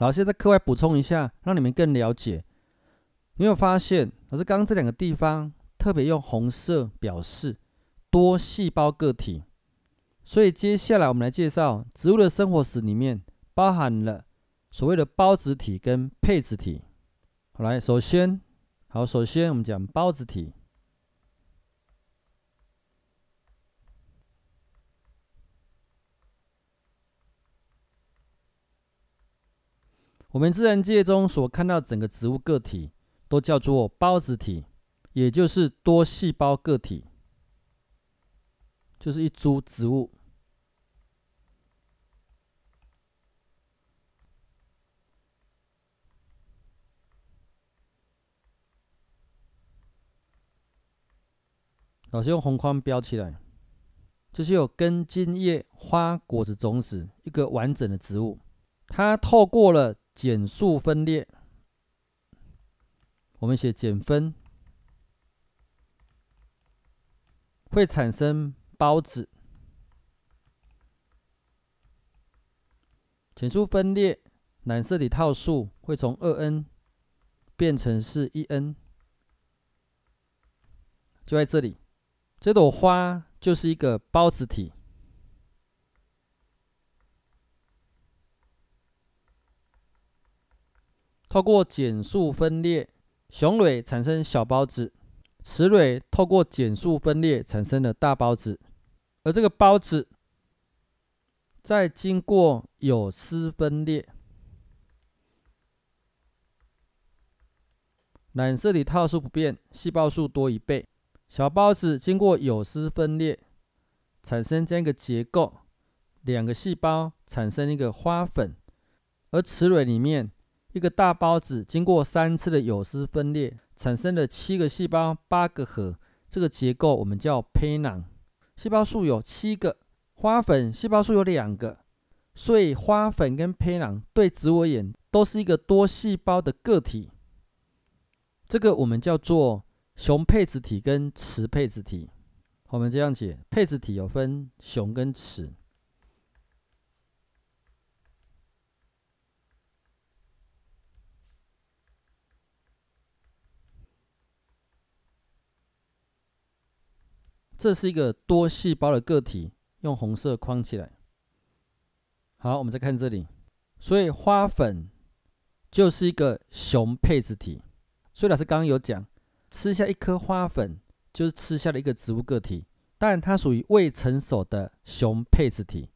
老师现在课外补充一下，让你们更了解。你有发现，老师刚刚这两个地方特别用红色表示多细胞个体。所以接下来我们来介绍植物的生活史里面包含了所谓的孢子体跟配子体。好，来，首先，好，首先我们讲孢子体。我们自然界中所看到整个植物个体，都叫做孢子体，也就是多细胞个体，就是一株植物。老师用红框标起来，就是有根、茎、叶、花、果子、种子，一个完整的植物。它透过了。减数分裂，我们写减分，会产生孢子。减数分裂，染色体套数会从二 n 变成是一 n，就在这里，这朵花就是一个孢子体。透过减数分裂，雄蕊产生小孢子，雌蕊透过减数分裂产生了大孢子，而这个孢子再经过有丝分裂，染色体套数不变，细胞数多一倍。小孢子经过有丝分裂产生这样一个结构，两个细胞产生一个花粉，而雌蕊里面。一个大孢子经过三次的有丝分裂，产生了七个细胞、八个核。这个结构我们叫胚囊。细胞数有七个，花粉细胞数有两个，所以花粉跟胚囊对植物而言都是一个多细胞的个体。这个我们叫做雄配子体跟雌配子体。我们这样写，配子体有分雄跟雌。这是一个多细胞的个体，用红色框起来。好，我们再看这里，所以花粉就是一个雄配子体。所以老师刚刚有讲，吃下一颗花粉就是吃下了一个植物个体，但它属于未成熟的雄配子体。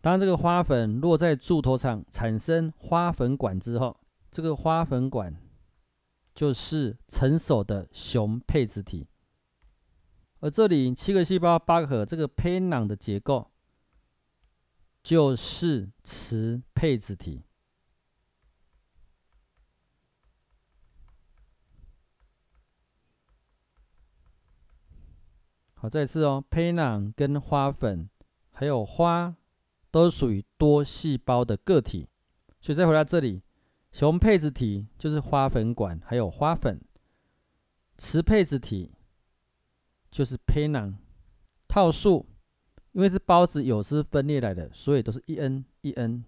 当这个花粉落在柱头上，产生花粉管之后，这个花粉管就是成熟的雄配子体。而这里七个细胞、八个核，这个胚囊的结构就是雌配子体。好，再次哦，胚囊跟花粉还有花都属于多细胞的个体。所以再回到这里，雄配子体就是花粉管还有花粉，雌配子体。就是胚囊套数，因为是孢子有丝分裂来的，所以都是一 n 一 n。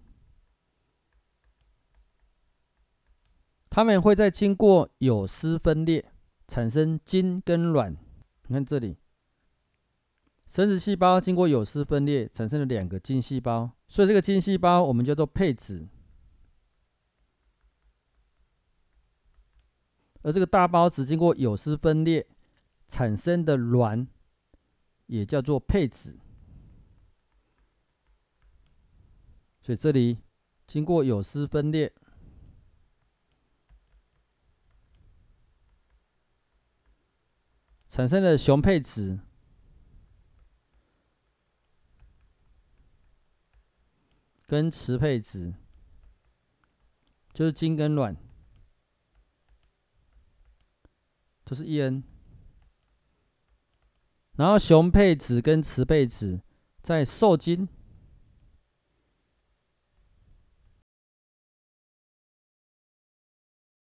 它们会在经过有丝分裂产生精跟卵。你看这里，生殖细胞经过有丝分裂产生了两个精细胞，所以这个精细胞我们叫做配子。而这个大孢子经过有丝分裂。产生的卵也叫做配子，所以这里经过有丝分裂产生的雄配子跟雌配子，就是精跟卵，这是 E N。然后雄配子跟雌配子在受精。